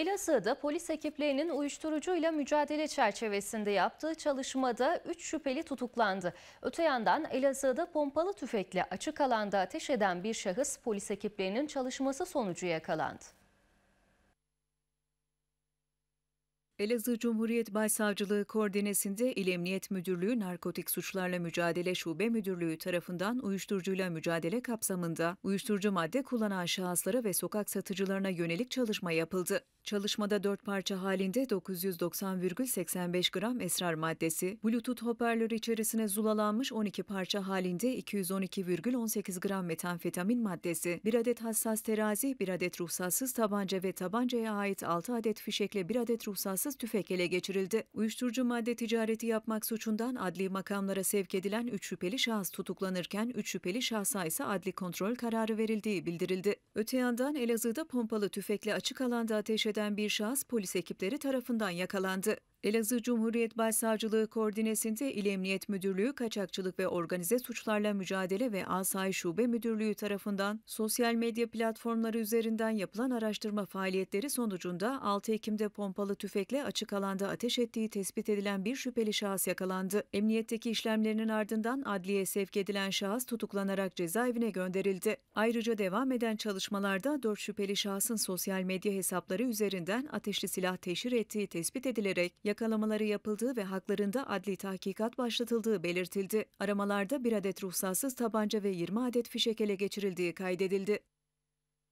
Elazığ'da polis ekiplerinin uyuşturucuyla mücadele çerçevesinde yaptığı çalışmada 3 şüpheli tutuklandı. Öte yandan Elazığ'da pompalı tüfekle açık alanda ateş eden bir şahıs polis ekiplerinin çalışması sonucu yakalandı. Elazığ Cumhuriyet Başsavcılığı koordinesinde İl Emniyet Müdürlüğü Narkotik Suçlarla Mücadele Şube Müdürlüğü tarafından uyuşturucuyla mücadele kapsamında uyuşturucu madde kullanan şahıslara ve sokak satıcılarına yönelik çalışma yapıldı. Çalışmada dört parça halinde 990,85 gram esrar maddesi, bluetooth hoparlör içerisine zulalanmış 12 parça halinde 212,18 gram metanfetamin maddesi, bir adet hassas terazi, bir adet ruhsatsız tabanca ve tabancaya ait 6 adet fişekle bir adet ruhsatsız silahsız tüfek ele geçirildi. Uyuşturucu madde ticareti yapmak suçundan adli makamlara sevk edilen 3 şüpheli şahıs tutuklanırken 3 şüpheli şahsa ise adli kontrol kararı verildiği bildirildi. Öte yandan Elazığ'da pompalı tüfekle açık alanda ateş eden bir şahıs polis ekipleri tarafından yakalandı. Elazığ Cumhuriyet Başsavcılığı koordinesinde İl Emniyet Müdürlüğü Kaçakçılık ve Organize Suçlarla Mücadele ve Asayiş Şube Müdürlüğü tarafından sosyal medya platformları üzerinden yapılan araştırma faaliyetleri sonucunda 6 Ekim'de pompalı tüfekle açık alanda ateş ettiği tespit edilen bir şüpheli şahıs yakalandı. Emniyetteki işlemlerinin ardından adliye sevk edilen şahıs tutuklanarak cezaevine gönderildi. Ayrıca devam eden çalışmalarda 4 şüpheli şahsın sosyal medya hesapları üzerinden ateşli silah teşhir ettiği tespit edilerek yakalamaları yapıldığı ve haklarında adli tahkikat başlatıldığı belirtildi. Aramalarda bir adet ruhsatsız tabanca ve 20 adet fişek ele geçirildiği kaydedildi.